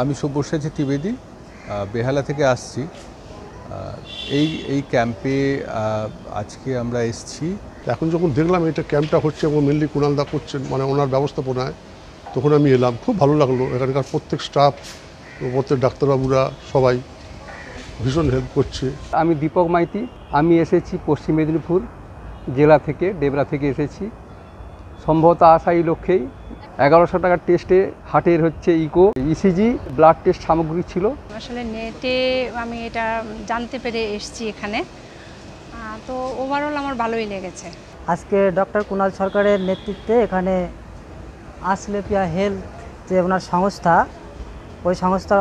আমি সব্যসাচী ত্রিবেদী বেহালা থেকে আসছি এই এই ক্যাম্পে আজকে আমরা এসছি এখন যখন দেখলাম এটা ক্যাম্পটা হচ্ছে এবং মেনলি কুণালদা করছেন মানে ওনার ব্যবস্থাপনায় তখন আমি এলাম খুব ভালো লাগলো এখানকার প্রত্যেক স্টাফ প্রত্যেক ডাক্তারবাবুরা সবাই ভীষণ হেল্প করছে আমি দীপক মাইতি আমি এসেছি পশ্চিম মেদিনীপুর জেলা থেকে ডেবরা থেকে এসেছি সম্ভবত আসা লক্ষ্যেই এগারোশো টাকার টেস্টে হাটের হচ্ছে ইকো ইসিজি ব্লাড টেস্ট সামগ্রী ছিল আসলে নেটে আমি এটা জানতে পেরে এসছি এখানে তো ওভারঅল আমার ভালোই লেগেছে আজকে ডক্টর কুণাল সরকারের নেতৃত্বে এখানে আসলেপিয়া হেলথ যে ওনার সংস্থা ওই সংস্থার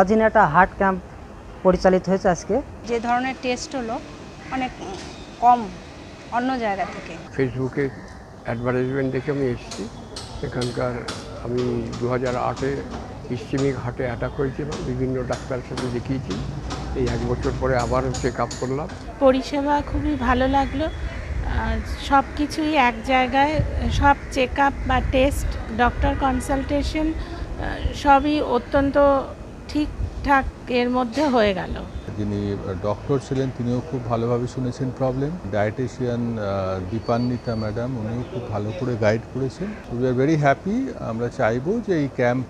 অধীনে একটা হার্ট ক্যাম্প পরিচালিত হয়েছে আজকে যে ধরনের টেস্ট হলো অনেক কম অন্য জায়গা থেকে ফেসবুকে অ্যাডভার্টাইজমেন্ট দেখে আমি এসেছি এখানকার আমি দু হাজার আটে ইস্টিমিক হার্টে অ্যাটাক হয়েছিল বিভিন্ন ডাক্তারের সাথে দেখিয়েছি এই এক বছর পরে আবার চেক আপ করলাম পরিষেবা খুবই ভালো লাগলো সব কিছুই এক জায়গায় সব চেক আপ বা টেস্ট ডক্টর কনসালটেশন সবই অত্যন্ত ঠিকঠাক এর মধ্যে হয়ে গেল যিনি ডক্টর ছিলেন তিনিও খুব ভালোভাবে শুনেছেন প্রবলেম ডায়েটিশিয়ান দীপান্বিতা ম্যাডাম উনিও খুব ভালো করে গাইড করেছেন উই আর ভেরি হ্যাপি আমরা চাইবো যে এই ক্যাম্প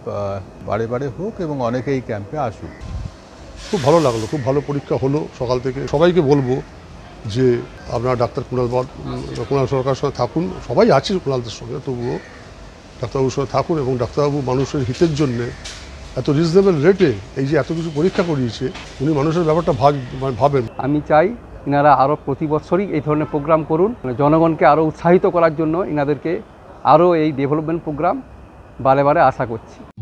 বারে বারে হোক এবং অনেকে এই ক্যাম্পে আসুক খুব ভালো লাগলো খুব ভালো পরীক্ষা হলো সকাল থেকে সবাইকে বলবো যে আপনার ডাক্তার কুণাল কুণাল সরকারের সঙ্গে থাকুন সবাই আছে কুণালদের সঙ্গে তবুও ডাক্তারবাবুর সঙ্গে থাকুন এবং ডাক্তারবাবু মানুষের হিতের জন্যে এত রিজনেবল রেটে এই যে এত কিছু পরীক্ষা করিয়েছে উনি মানুষের ব্যাপারটা ভাগ মানে ভাবেন আমি চাই ইনারা আরও প্রতি বছরই এই ধরনের প্রোগ্রাম করুন মানে জনগণকে আরও উৎসাহিত করার জন্য ইনাদেরকে আরও এই ডেভেলপমেন্ট প্রোগ্রাম বারে বারে আশা করছি